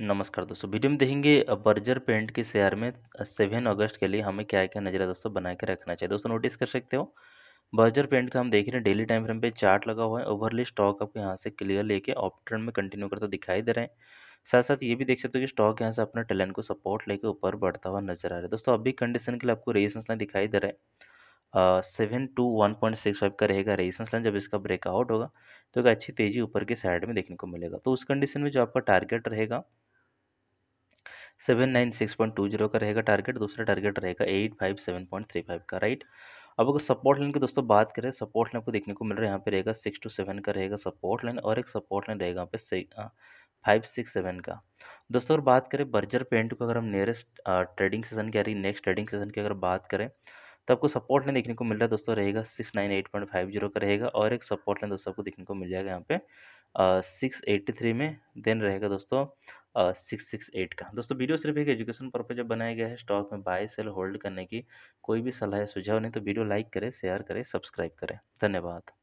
नमस्कार दोस्तों वीडियो में देखेंगे बर्जर पेंट के शेयर में सेवन अगस्त के लिए हमें क्या क्या नजर दोस्तों बना के रखना चाहिए दोस्तों नोटिस कर सकते हो बर्जर पेंट का हम देख रहे हैं डेली टाइम फ्रेम पे चार्ट लगा हुआ है ओवरली स्टॉक आपको यहाँ से क्लियर लेके ऑप्टर्न में कंटिन्यू करता दिखाई दे रहे हैं साथ साथ ये भी देख सकते हो कि स्टॉक यहाँ से अपने टैलेंट को सपोर्ट लेके ऊपर बढ़ता हुआ नजर आ रहा है दोस्तों अभी कंडीशन के लिए आपको रेजिस्टेंस लाइन दिखाई दे रहा है seven two one point six five का रहेगा रेजिस्टेंस लाइन जब इसका ब्रेकआउट होगा तो एक अच्छी तेज़ी ऊपर की साइड में देखने को मिलेगा तो उस कंडीशन में जो आपका टारगेट रहेगा seven nine six point two zero का रहेगा टारगेट दूसरा टारगेट रहेगा eight five seven point three five का राइट अब अगर सपोर्ट लाइन की दोस्तों बात करें सपोर्ट लाइन को देखने को मिल रहा है यहाँ पे रहेगा सिक्स टू सेवन का रहेगा सपोर्ट लाइन और एक सपोर्ट लाइन रहेगा यहाँ पे फाइव सिक्स सेवन का दोस्तों अगर बात करें बर्जर पेंट को अगर हम नियरेस्ट ट्रेडिंग सेशन की आ रही नेक्स्ट ट्रेडिंग सेशन की अगर बात करें तो आपको सपोर्ट लाइन देखने को मिल रहा है दोस्तों रहेगा six nine eight point five zero का रहेगा और एक सपोर्ट लाइन दोस्तों आपको देखने को मिल जाएगा यहाँ पे सिक्स एट्टी थ्री में देन रहेगा दोस्तों सिक्स सिक्स एट का दोस्तों वीडियो सिर्फ एक एजुकेशन पर्पज जब बनाया गया है स्टॉक में बाय सेल होल्ड करने की कोई भी सलाह सुझाव नहीं तो वीडियो लाइक करें शेयर करें सब्सक्राइब करें धन्यवाद